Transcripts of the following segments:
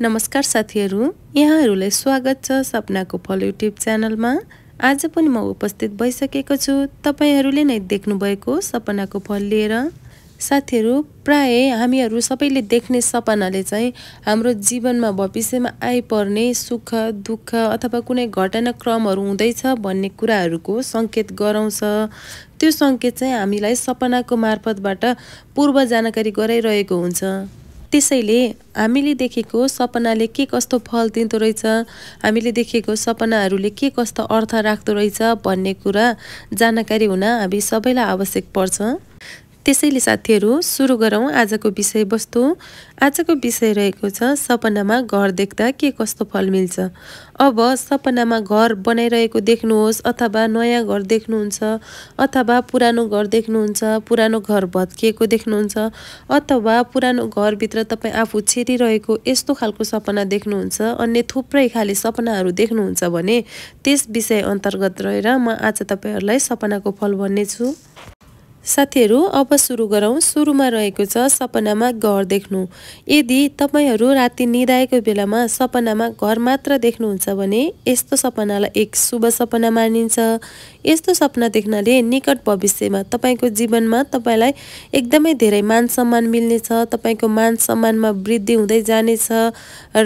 नमस्कार साथीहरू यहाँहरूलाई स्वागत छ सपनाको फल युट्युब च्यानलमा आज पनि म उपस्थित भइसकेको छु तपाईँहरूले नै देख्नुभएको सपनाको फल लिएर साथीहरू प्राय हामीहरू सबैले देख्ने सपनाले चाहिँ हाम्रो जीवनमा भविष्यमा आइपर्ने सुख दुःख अथवा कुनै घटनाक्रमहरू हुँदैछ भन्ने कुराहरूको सङ्केत गराउँछ त्यो सङ्केत चाहिँ हामीलाई सपनाको मार्फतबाट पूर्व जानकारी गराइरहेको हुन्छ त्यसैले हामीले देखेको सपनाले के कस्तो फल दिँदो रहेछ हामीले देखेको सपनाहरूले के कस्तो अर्थ राख्दो रहेछ भन्ने कुरा जानकारी हुन हामी सबैलाई आवश्यक पर्छ त्यसैले साथीहरू सुरु गरौँ आजको विषयवस्तु आजको विषय रहेको छ सपनामा घर देख्दा के कस्तो फल मिल्छ अब सपनामा घर बनाइरहेको देख्नुहोस् अथवा नयाँ घर देख्नुहुन्छ अथवा पुरानो घर देख्नुहुन्छ पुरानो घर भत्किएको देख्नुहुन्छ अथवा पुरानो घरभित्र तपाईँ आफू छिरिरहेको यस्तो खालको सपना देख्नुहुन्छ अन्य थुप्रै खाले सपनाहरू देख्नुहुन्छ भने त्यस विषय अन्तर्गत रहेर म आज तपाईँहरूलाई सपनाको फल भन्नेछु साथीहरू अब सुरु गरौँ सुरुमा रहेको छ सपनामा घर देख्नु यदि तपाईँहरू राति निधाएको बेलामा सपनामा घर मात्र देख्नुहुन्छ भने यस्तो सपनालाई एक शुभ सपना मानिन्छ यस्तो सपना देख्नाले निकट भविष्यमा तपाईँको जीवनमा तपाईँलाई एकदमै धेरै मान सम्मान मिल्नेछ तपाईँको मान सम्मानमा वृद्धि हुँदै जानेछ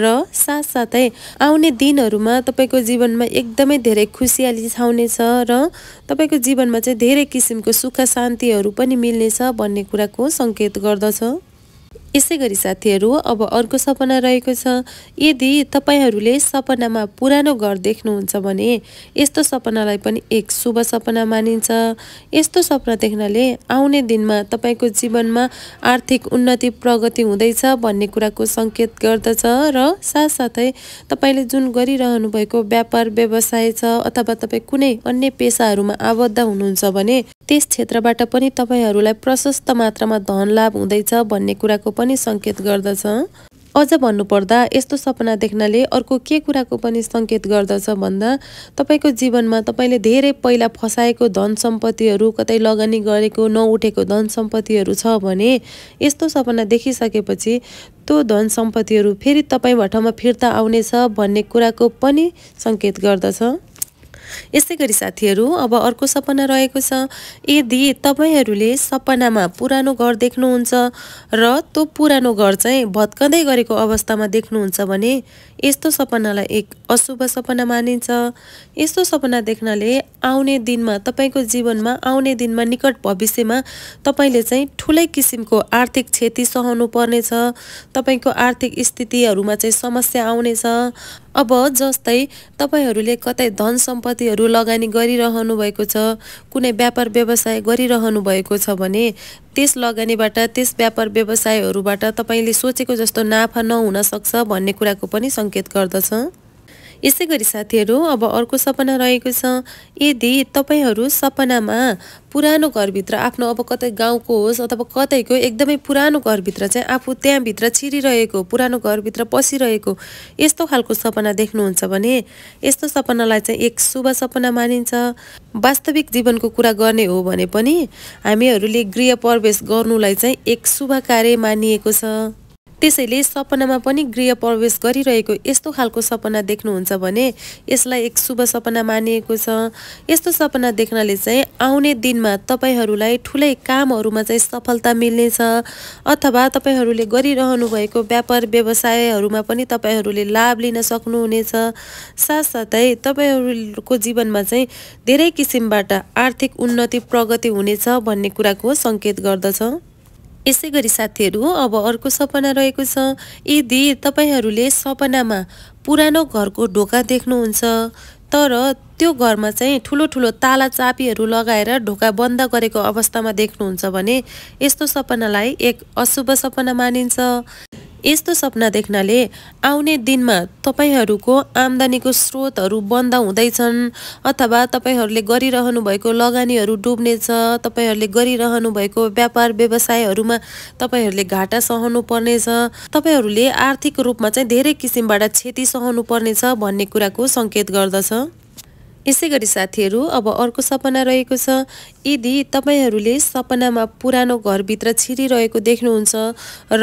र साथसाथै आउने दिनहरूमा तपाईँको जीवनमा एकदमै धेरै खुसियाली छाउनेछ र तपाईँको जीवनमा चाहिँ धेरै किसिमको सुख शान्तिहरू पनि मिल्नेछ भन्ने कुराको सङ्केत गर्दछ यसै गरी साथीहरू अब अर्को सपना रहेको छ यदि तपाईँहरूले सपनामा पुरानो घर देख्नुहुन्छ भने यस्तो सपनालाई पनि एक शुभ सपना मानिन्छ यस्तो सपना देख्नाले आउने दिनमा तपाईँको जीवनमा आर्थिक उन्नति प्रगति हुँदैछ भन्ने कुराको सङ्केत गर्दछ र साथसाथै तपाईँले जुन गरिरहनु भएको व्यापार व्यवसाय छ अथवा तपाईँ कुनै अन्य पेसाहरूमा आबद्ध हुनुहुन्छ भने त्यस क्षेत्रबाट पनि तपाईँहरूलाई प्रशस्त मात्रामा धन लाभ हुँदैछ भन्ने कुराको पनि पनि सङ्केत गर्दछ अझ भन्नुपर्दा यस्तो सपना देख्नाले अर्को के कुराको पनि सङ्केत गर्दछ भन्दा तपाईँको जीवनमा तपाईँले धेरै पहिला फसाएको धन सम्पत्तिहरू कतै लगानी गरेको नउठेको धन सम्पत्तिहरू छ भने यस्तो सपना देखिसकेपछि त्यो धन सम्पत्तिहरू फेरि तपाईँ तपाईँबाटमा फिर्ता आउनेछ भन्ने कुराको पनि सङ्केत गर्दछ यसै गरी साथीहरू अब अर्को सपना रहेको छ यदि तपाईँहरूले सपनामा पुरानो घर देख्नुहुन्छ र त्यो पुरानो घर चाहिँ भत्कँदै गरेको अवस्थामा देख्नुहुन्छ भने यस्तो सपनालाई एक अशुभ सपना मानिन्छ यस्तो सपना देख्नाले आउने दिनमा तपाईँको जीवनमा आउने दिनमा निकट भविष्यमा तपाईँले चाहिँ ठुलै किसिमको आर्थिक क्षति सहनु पर्नेछ तपाईँको आर्थिक स्थितिहरूमा चाहिँ समस्या आउनेछ अब जस्तै तपाईँहरूले कतै धन सम्पत्ति सम्पत्तिहरू लगानी गरिरहनु भएको छ कुनै व्यापार व्यवसाय गरिरहनु भएको छ भने त्यस लगानीबाट त्यस व्यापार व्यवसायहरूबाट तपाईँले सोचेको जस्तो नाफा नहुन सक्छ भन्ने कुराको पनि सङ्केत गर्दछ यसै गरी साथीहरू अब अर्को सपना रहेको छ यदि तपाईँहरू सपनामा पुरानो घरभित्र आफ्नो अब कतै गाउँको होस् अथवा कतैको एकदमै पुरानो घरभित्र चाहिँ आफू त्यहाँभित्र छिरिरहेको पुरानो घरभित्र पसिरहेको यस्तो खालको सपना देख्नुहुन्छ भने यस्तो सपनालाई चाहिँ एक शुभ सपना मानिन्छ वास्तविक जीवनको कुरा गर्ने हो भने पनि हामीहरूले गृह प्रवेश गर्नुलाई चाहिँ एक शुभ कार्य मानिएको छ त्यसैले सपनामा पनि गृह प्रवेश गरिरहेको यस्तो खालको सपना देख्नुहुन्छ भने यसलाई एक शुभ सपना मानिएको छ यस्तो सपना देख्नाले चाहिँ आउने दिनमा तपाईँहरूलाई ठुलै कामहरूमा चाहिँ सफलता मिल्नेछ अथवा तपाईँहरूले गरिरहनु भएको व्यापार व्यवसायहरूमा पनि तपाईँहरूले लाभ लिन सक्नुहुनेछ साथसाथै तपाईँहरूको जीवनमा चाहिँ धेरै किसिमबाट आर्थिक उन्नति प्रगति हुनेछ भन्ने कुराको सङ्केत गर्दछ यसै गरी साथीहरू अब अर्को सपना रहेको छ यदि तपाईँहरूले सपनामा पुरानो घरको ढोका देख्नुहुन्छ तर त्यो घरमा चाहिँ ठुलो ठुलो ताला चापीहरू लगाएर ढोका बन्द गरेको अवस्थामा देख्नुहुन्छ भने यस्तो सपनालाई एक अशुभ सपना मानिन्छ यस्तो सपना देख्नाले आउने दिनमा तपाईँहरूको आम्दानीको स्रोतहरू बन्द हुँदैछन् अथवा तपाईँहरूले गरिरहनु भएको लगानीहरू डुब्नेछ तपाईँहरूले गरिरहनु भएको व्यापार व्यवसायहरूमा तपाईँहरूले घाटा सहनु पर्नेछ तपाईँहरूले आर्थिक रूपमा चाहिँ धेरै किसिमबाट क्षति सहनु पर्नेछ भन्ने कुराको सङ्केत गर्दछ यसै गरी साथीहरू अब अर्को सपना रहेको छ यदि तपाईँहरूले सपनामा पुरानो घरभित्र छिरिरहेको देख्नुहुन्छ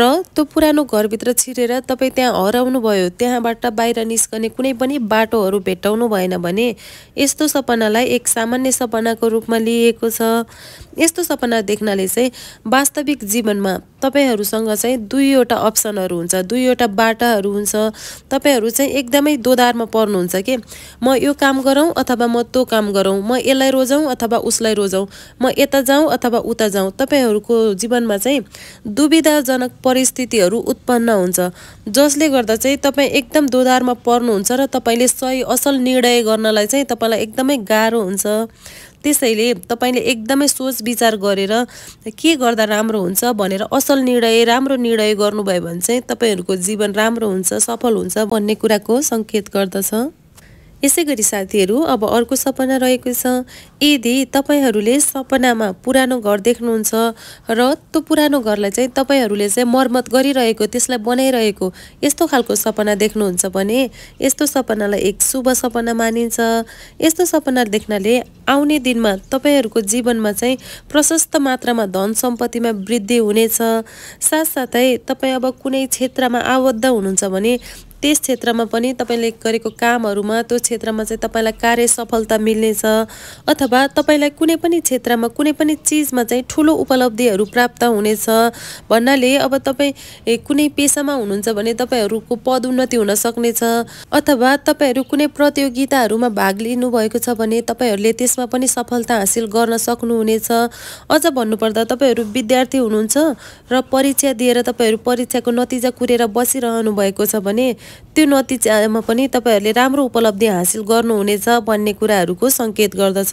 र त्यो पुरानो घरभित्र छिरेर तपाईँ त्यहाँ हराउनुभयो त्यहाँबाट बाहिर निस्कने कुनै पनि बाटोहरू भेटाउनु भएन भने यस्तो सपनालाई एक सामान्य सपनाको रूपमा लिएको छ यस्तो सपना देख्नाले चाहिँ वास्तविक जीवनमा तपाईँहरूसँग चाहिँ दुईवटा अप्सनहरू हुन्छ दुईवटा बाटाहरू हुन्छ तपाईँहरू चाहिँ एकदमै दोधारमा पर्नुहुन्छ कि म यो काम गरौँ अथवा म तो काम गरौँ म यसलाई रोजाउँ अथवा उसलाई रोजाउँ म यता जाउँ अथवा उता जाउँ तपाईँहरूको जीवनमा चाहिँ दुविधाजनक परिस्थितिहरू उत्पन्न हुन्छ जसले गर्दा चाहिँ तपाईँ एकदम दोधारमा पर्नुहुन्छ र तपाईँले सही असल निर्णय गर्नलाई चाहिँ तपाईँलाई एकदमै गाह्रो हुन्छ त्यसैले तपाईँले एकदमै सोच विचार गरेर के गर्दा राम्रो हुन्छ भनेर असल निर्णय राम्रो निर्णय गर्नुभयो भने चाहिँ तपाईँहरूको जीवन राम्रो हुन्छ सफल हुन्छ भन्ने कुराको सङ्केत गर्दछ यसै गरी साथीहरू अब अर्को सपना रहेको छ यदि तपाईँहरूले सपनामा पुरानो घर देख्नुहुन्छ र त्यो पुरानो घरलाई चाहिँ तपाईँहरूले चाहिँ मर्मत गरिरहेको त्यसलाई बनाइरहेको यस्तो खालको सपना देख्नुहुन्छ भने यस्तो सपनालाई एक शुभ सपना मानिन्छ यस्तो सपना देख्नाले आउने दिनमा तपाईँहरूको जीवनमा चाहिँ प्रशस्त मात्रामा धन सम्पत्तिमा वृद्धि हुनेछ साथसाथै तपाईँ अब कुनै क्षेत्रमा आबद्ध हुनुहुन्छ भने त्यस क्षेत्रमा पनि तपाईँले गरेको कामहरूमा त्यो क्षेत्रमा चाहिँ तपाईँलाई कार्य सफलता मिल्नेछ अथवा तपाईँलाई कुनै पनि क्षेत्रमा कुनै पनि चिजमा चाहिँ ठुलो उपलब्धिहरू प्राप्त हुनेछ भन्नाले अब तपाईँ कुनै पेसामा हुनुहुन्छ भने तपाईँहरूको पदोन्नति हुन सक्नेछ अथवा तपाईँहरू कुनै प्रतियोगिताहरूमा भाग लिनुभएको छ भने तपाईँहरूले त्यसमा पनि सफलता हासिल गर्न सक्नुहुनेछ अझ भन्नुपर्दा तपाईँहरू विद्यार्थी हुनुहुन्छ र परीक्षा दिएर तपाईँहरू परीक्षाको नतिजा कुरेर बसिरहनु भएको छ भने त्यो नतिजामा पनि तपाईँहरूले राम्रो उपलब्धि हासिल गर्नुहुनेछ भन्ने कुराहरूको सङ्केत गर्दछ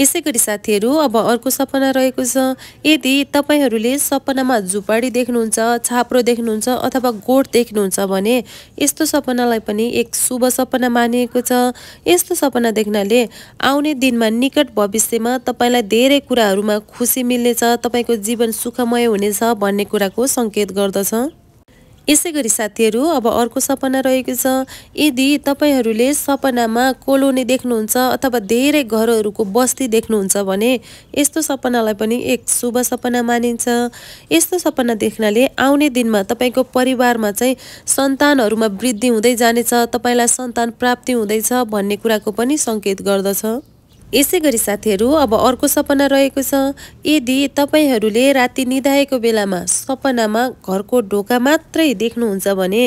यसै गरी साथीहरू अब अर्को सपना रहेको छ यदि तपाईँहरूले सपनामा झुपाडी देख्नुहुन्छ छाप्रो देख्नुहुन्छ अथवा गोठ देख्नुहुन्छ भने यस्तो सपनालाई पनि एक शुभ सपना मानिएको छ यस्तो सपना देख्नाले आउने दिनमा निकट भविष्यमा तपाईँलाई धेरै कुराहरूमा खुसी मिल्नेछ तपाईँको जीवन सुखमय हुनेछ भन्ने कुराको सङ्केत गर्दछ यसै गरी साथीहरू अब अर्को सपना रहेको छ यदि तपाईँहरूले सपनामा कोलोनी देख्नुहुन्छ अथवा धेरै घरहरूको बस्ती देख्नुहुन्छ भने यस्तो सपनालाई पनि एक शुभ सपना मानिन्छ यस्तो सपना देख्नाले आउने दिनमा तपाईँको परिवारमा चाहिँ सन्तानहरूमा वृद्धि हुँदै जानेछ तपाईँलाई सन्तान प्राप्ति हुँदैछ भन्ने कुराको पनि सङ्केत गर्दछ यसै गरी साथीहरू अब अर्को सपना रहेको छ यदि तपाईँहरूले राति निधाएको बेलामा सपनामा घरको ढोका मात्रै देख्नुहुन्छ भने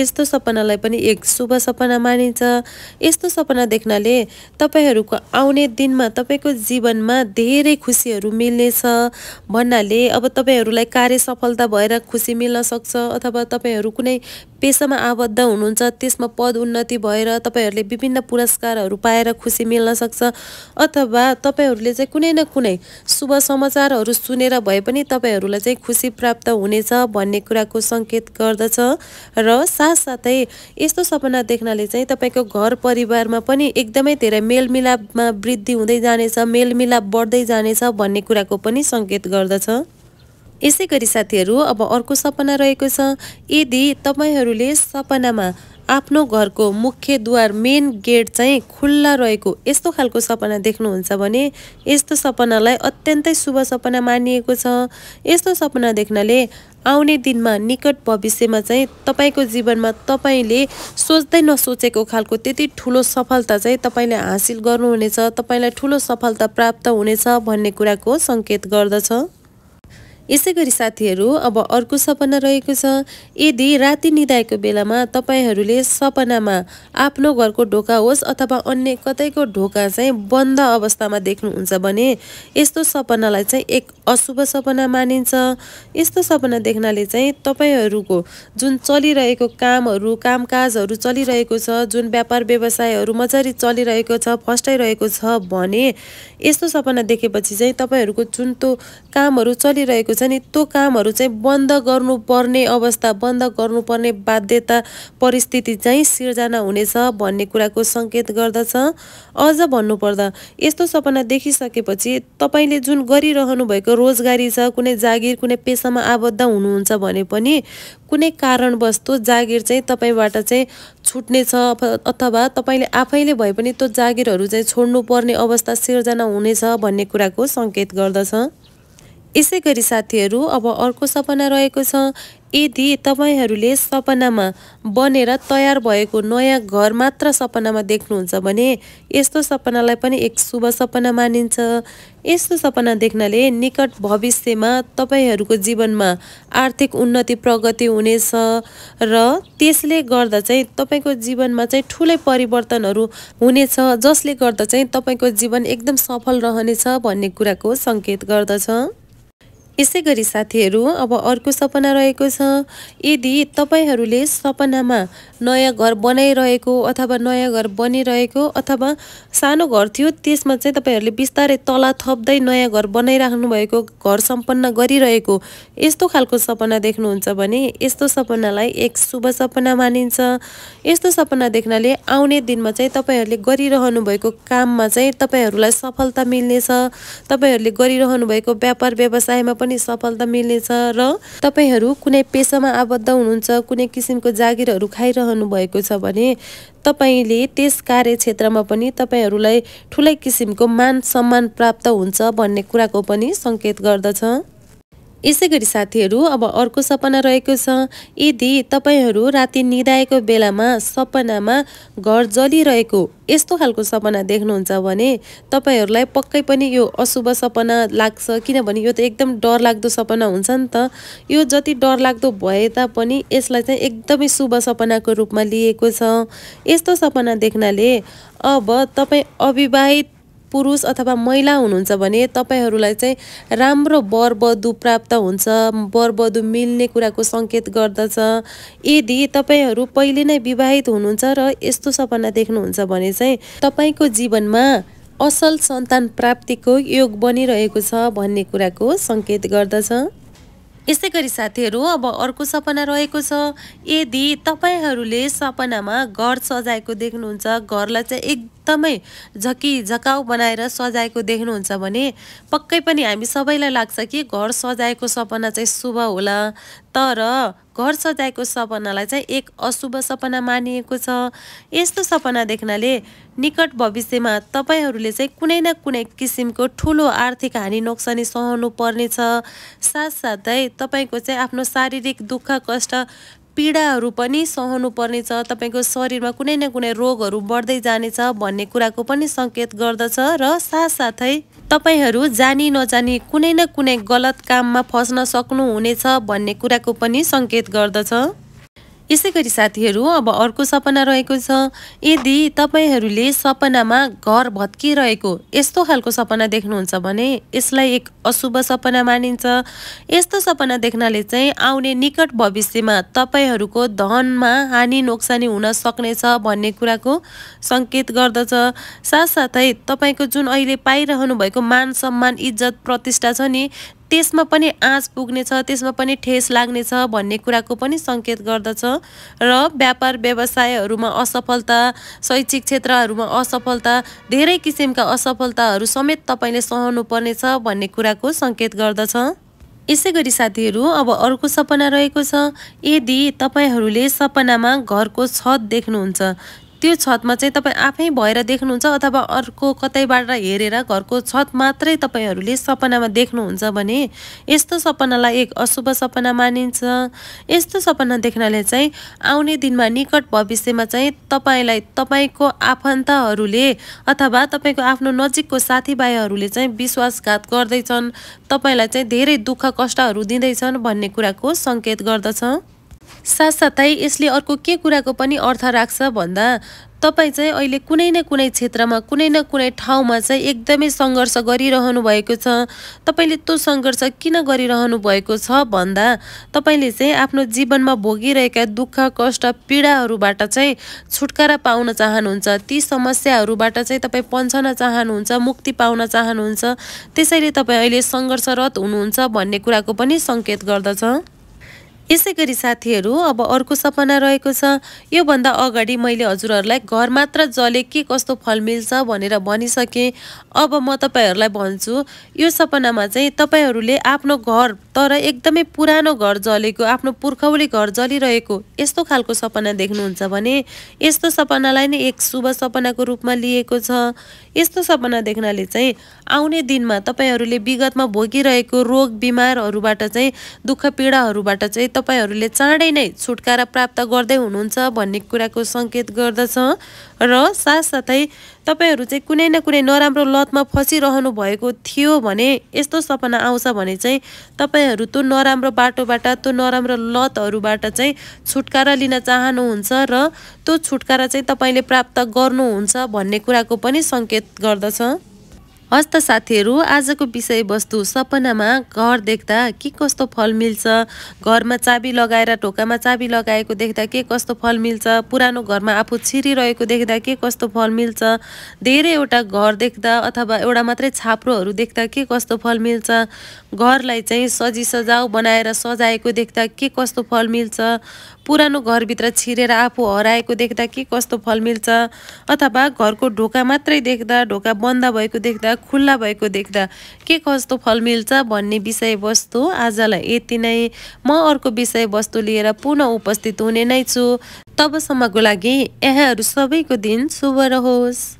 यस्तो सपनालाई पनि एक शुभ सपना मानिन्छ यस्तो सपना देख्नाले तपाईँहरूको आउने दिनमा तपाईँको जीवनमा धेरै खुसीहरू मिल्नेछ भन्नाले अब तपाईँहरूलाई कार्य सफलता भएर खुसी मिल्न सक्छ अथवा तपाईँहरू कुनै पेसामा आबद्ध हुनुहुन्छ त्यसमा पद उन्नति भएर तपाईँहरूले विभिन्न पुरस्कारहरू पाएर खुसी मिल्न सक्छ अथवा तपाईँहरूले चाहिँ कुनै न कुनै शुभ समाचारहरू सुनेर भए पनि तपाईँहरूलाई चाहिँ खुसी प्राप्त हुनेछ भन्ने कुराको सङ्केत गर्दछ र साथसाथै यस्तो सपना देख्नाले चाहिँ तपाईँको घर परिवारमा पनि एकदमै धेरै मेलमिलापमा वृद्धि हुँदै जानेछ मेलमिलाप बढ्दै जानेछ भन्ने कुराको पनि सङ्केत गर्दछ यसै गरी साथीहरू अब अर्को सपना रहेको छ यदि तपाईँहरूले सपनामा आफ्नो घरको मुख्य द्वार मेन गेट चाहिँ खुल्ला रहेको यस्तो खालको सपना देख्नुहुन्छ भने यस्तो सपनालाई अत्यन्तै शुभ सपना मानिएको छ यस्तो सपना देख्नाले आउने दिनमा निकट भविष्यमा चाहिँ तपाईँको जीवनमा तपाईँले सोच्दै नसोचेको खालको त्यति ठुलो सफलता चाहिँ तपाईँले हासिल गर्नुहुनेछ तपाईँलाई ठुलो सफलता प्राप्त हुनेछ भन्ने कुराको सङ्केत गर्दछ यसै गरी साथीहरू अब अर्को सपना रहेको छ यदि राति निधाएको बेलामा तपाईँहरूले सपनामा आफ्नो घरको ढोका होस् अथवा अन्य कतैको ढोका चाहिँ बन्द अवस्थामा देख्नुहुन्छ भने यस्तो सपनालाई चाहिँ एक अशुभ सपना मानिन्छ यस्तो सपना देख्नाले चाहिँ तपाईँहरूको जुन चलिरहेको कामहरू कामकाजहरू चलिरहेको छ जुन व्यापार व्यवसायहरू मजाले चलिरहेको छ फस्टाइरहेको छ भने यस्तो सपना देखेपछि चाहिँ तपाईँहरूको जुन त्यो कामहरू चलिरहेको हुन्छ नि त्यो कामहरू चाहिँ बन्द गर्नुपर्ने अवस्था बन्द गर्नुपर्ने बाध्यता परिस्थिति चाहिँ सिर्जना हुनेछ भन्ने कुराको सङ्केत गर्दछ अझ भन्नुपर्दा यस्तो सपना देखिसकेपछि तपाईँले जुन गरिरहनु भएको रोजगारी छ कुनै जागिर कुनै पेसामा आबद्ध हुनुहुन्छ भने पनि कुनै कारणवश त्यो जागिर चाहिँ तपाईँबाट चाहिँ छुट्नेछ अथवा तपाईँले आफैले भए पनि त्यो जागिरहरू चाहिँ छोड्नुपर्ने अवस्था सिर्जना हुनेछ भन्ने कुराको सङ्केत गर्दछ यसै गरी साथीहरू अब अर्को सपना रहेको छ यदि तपाईँहरूले सपनामा बनेर तयार भएको नयाँ घर मात्र सपनामा देख्नुहुन्छ भने यस्तो सपनालाई पनि एक शुभ सपना मानिन्छ यस्तो सपना देख्नाले निकट भविष्यमा तपाईँहरूको जीवनमा आर्थिक उन्नति प्रगति हुनेछ र त्यसले गर्दा चाहिँ तपाईँको जीवनमा चाहिँ ठुलै परिवर्तनहरू हुनेछ जसले गर्दा चाहिँ तपाईँको जीवन एकदम सफल रहनेछ भन्ने कुराको सङ्केत गर्दछ यसै गरी साथीहरू अब अर्को सपना रहेको छ यदि तपाईँहरूले सपनामा नयाँ घर बनाइरहेको अथवा नयाँ घर बनिरहेको अथवा सानो घर थियो त्यसमा चाहिँ तपाईँहरूले बिस्तारै तला थप्दै नयाँ घर बनाइराख्नु भएको घर सम्पन्न गरिरहेको यस्तो खालको सपना देख्नुहुन्छ भने यस्तो सपनालाई एक शुभ सपना मानिन्छ यस्तो सपना देख्नाले आउने दिनमा चाहिँ तपाईँहरूले गरिरहनु भएको काममा चाहिँ तपाईँहरूलाई सफलता मिल्नेछ तपाईँहरूले गरिरहनु भएको व्यापार व्यवसायमा पनि पनि सफलता मिल्नेछ र तपाईँहरू कुनै पेसामा आबद्ध हुनुहुन्छ कुनै किसिमको जागिरहरू खाइरहनु भएको छ भने तपाईँले त्यस कार्यक्षेत्रमा पनि तपाईँहरूलाई ठुलै किसिमको मान सम्मान प्राप्त हुन्छ भन्ने कुराको पनि सङ्केत गर्दछ यसै गरी साथीहरू अब अर्को सपना रहेको छ यदि तपाईँहरू राति निदाएको बेलामा सपनामा घर जलिरहेको यस्तो खालको सपना देख्नुहुन्छ भने तपाईँहरूलाई पक्कै पनि यो अशुभ सपना लाग्छ किनभने यो त एकदम डरलाग्दो सपना हुन्छ नि त यो जति डरलाग्दो भए तापनि यसलाई चाहिँ एकदमै शुभ सपनाको रूपमा लिएको छ यस्तो सपना देख्नाले अब तपाईँ अविवाहित पुरुष अथवा महिला हुनुहुन्छ भने तपाईँहरूलाई चाहिँ राम्रो वर प्राप्त हुन्छ वर मिल्ने कुराको सङ्केत गर्दछ यदि तपाईँहरू पहिले नै विवाहित हुनुहुन्छ र यस्तो सपना देख्नुहुन्छ भने चाहिँ तपाईँको जीवनमा असल सन्तान प्राप्तिको योग बनिरहेको छ भन्ने कुराको सङ्केत गर्दछ यस्तै गरी साथीहरू अब अर्को सपना रहेको छ यदि तपाईँहरूले सपनामा घर सजाएको देख्नुहुन्छ घरलाई चाहिँ एकदमै झकी झकाउ बनाएर सजाएको देख्नुहुन्छ भने पक्कै पनि हामी सबैलाई लाग्छ कि घर सजाएको सपना चाहिँ शुभ होला तर घर सजाएको सपनालाई चाहिँ एक अशुभ सपना मानिएको छ यस्तो सपना देख्नाले निकट भविष्यमा तपाईँहरूले चाहिँ कुनै न कुनै किसिमको ठुलो आर्थिक हानि नोक्सानी सहनु पर्नेछ साथसाथै तपाईँको चाहिँ आफ्नो शारीरिक दुःख कष्ट पीडाहरू पनि सहनु पर्नेछ तपाईँको शरीरमा कुनै न कुनै रोगहरू बढ्दै जानेछ भन्ने कुराको पनि सङ्केत गर्दछ र साथसाथै तपाईँहरू जानी नजानी कुनै न कुनै गलत काममा फस्न सक्नुहुनेछ भन्ने कुराको पनि सङ्केत गर्दछ यसै गरी साथीहरू अब अर्को सपना रहेको छ यदि तपाईँहरूले सपनामा घर भत्किरहेको यस्तो खालको सपना देख्नुहुन्छ भने यसलाई एक अशुभ सपना मानिन्छ यस्तो सपना देख्नाले चाहिँ आउने निकट भविष्यमा तपाईँहरूको धनमा हानि नोक्सानी हुन सक्नेछ भन्ने कुराको सङ्केत गर्दछ साथसाथै तपाईँको जुन अहिले पाइरहनु भएको मान सम्मान इज्जत प्रतिष्ठा छ नि त्यसमा पनि आँच पुग्नेछ त्यसमा पनि ठेस लाग्नेछ भन्ने कुराको पनि सङ्केत गर्दछ र व्यापार व्यवसायहरूमा असफलता शैक्षिक क्षेत्रहरूमा असफलता धेरै किसिमका असफलताहरू समेत तपाईँले सहनुपर्नेछ भन्ने कुराको सङ्केत गर्दछ यसै गरी साथीहरू अब अर्को सपना रहेको छ यदि तपाईँहरूले सपनामा घरको छत देख्नुहुन्छ त्यो छतमा चाहिँ तपाईँ आफै भएर देख्नुहुन्छ अथवा अर्को कतैबाट हेरेर घरको छत मात्रै तपाईँहरूले सपनामा देख्नुहुन्छ भने यस्तो सपनालाई एक अशुभ सपना मानिन्छ यस्तो सपना देख्नाले चाहिँ आउने दिनमा निकट भविष्यमा चाहिँ तपाईँलाई तपाईँको आफन्तहरूले अथवा तपाईँको आफ्नो नजिकको साथीभाइहरूले चाहिँ विश्वासघात गर्दैछन् तपाईँलाई चाहिँ धेरै दुःख कष्टहरू दिँदैछन् भन्ने कुराको सङ्केत गर्दछ साथसाथै यसले अर्को के कुराको पनि अर्थ राख्छ भन्दा तपाईँ चाहिँ अहिले कुनै न कुनै क्षेत्रमा कुनै न कुनै ठाउँमा चाहिँ एकदमै सङ्घर्ष गरिरहनु भएको छ तपाईँले त्यो सङ्घर्ष किन गरिरहनु भएको छ भन्दा तपाईँले चाहिँ आफ्नो जीवनमा भोगिरहेका दुःख कष्ट पीडाहरूबाट चाहिँ छुटकारा पाउन चाहनुहुन्छ ती समस्याहरूबाट चाहिँ तपाईँ पन्छन चाहनुहुन्छ मुक्ति पाउन चाहनुहुन्छ त्यसैले तपाईँ अहिले सङ्घर्षरत हुनुहुन्छ भन्ने कुराको पनि सङ्केत गर्दछ यसै गरी साथीहरू अब अर्को सपना रहेको छ योभन्दा अगाडि मैले हजुरहरूलाई घर मात्र जले के कस्तो फल मिल्छ भनेर भनिसकेँ अब म तपाईँहरूलाई भन्छु यो सपनामा चाहिँ तपाईँहरूले आफ्नो घर तर एकदमै पुरानो घर जलेको आफ्नो पुर्खौली घर जलिरहेको यस्तो खालको सपना देख्नुहुन्छ भने यस्तो सपनालाई नै एक शुभ सपनाको रूपमा लिएको छ यस्तो सपना देख्नाले चाहिँ आउने दिनमा तपाईँहरूले विगतमा भोगिरहेको रोग बिमारहरूबाट चाहिँ दुःख पीडाहरूबाट चाहिँ तपाईँहरूले चाँडै नै छुटकारा प्राप्त गर्दै हुनुहुन्छ भन्ने कुराको सङ्केत गर्दछ र साथसाथै तपाईँहरू चाहिँ कुनै न कुनै नराम्रो लतमा फसिरहनु भएको थियो भने यस्तो सपना आउँछ भने चाहिँ तपाईँहरू त्यो नराम्रो बाटोबाट त्यो नराम्रो लतहरूबाट चाहिँ छुटकारा लिन चाहनुहुन्छ र त्यो छुटकारा चाहिँ तपाईँले प्राप्त गर्नुहुन्छ भन्ने कुराको पनि सङ्केत गर्दछ हस्त साथीहरू आजको विषयवस्तु सपनामा घर देख्दा के कस्तो फल मिल्छ घरमा चाबी लगाएर ढोकामा चाबी लगाएको देख्दा के कस्तो फल मिल्छ पुरानो घरमा आफू छिरिरहेको देख्दा के कस्तो फल मिल्छ धेरैवटा घर देख्दा अथवा एउटा मात्रै छाप्रोहरू देख्दा के कस्तो फल मिल्छ घरलाई चाहिँ सजी सजाउ बनाएर सजाएको देख्दा के कस्तो फल मिल्छ पुरानो घरभित्र छिरेर आफू हराएको देख्दा के कस्तो फल मिल्छ अथवा घरको ढोका मात्रै देख्दा ढोका बन्द भएको देख्दा खुल्ला भएको देख्दा के कस्तो फल मिल्छ भन्ने विषयवस्तु आजलाई यति नै म अर्को विषयवस्तु लिएर पुनः उपस्थित हुने नै छु तबसम्मको लागि यहाँहरू सबैको दिन शुभ रहोस्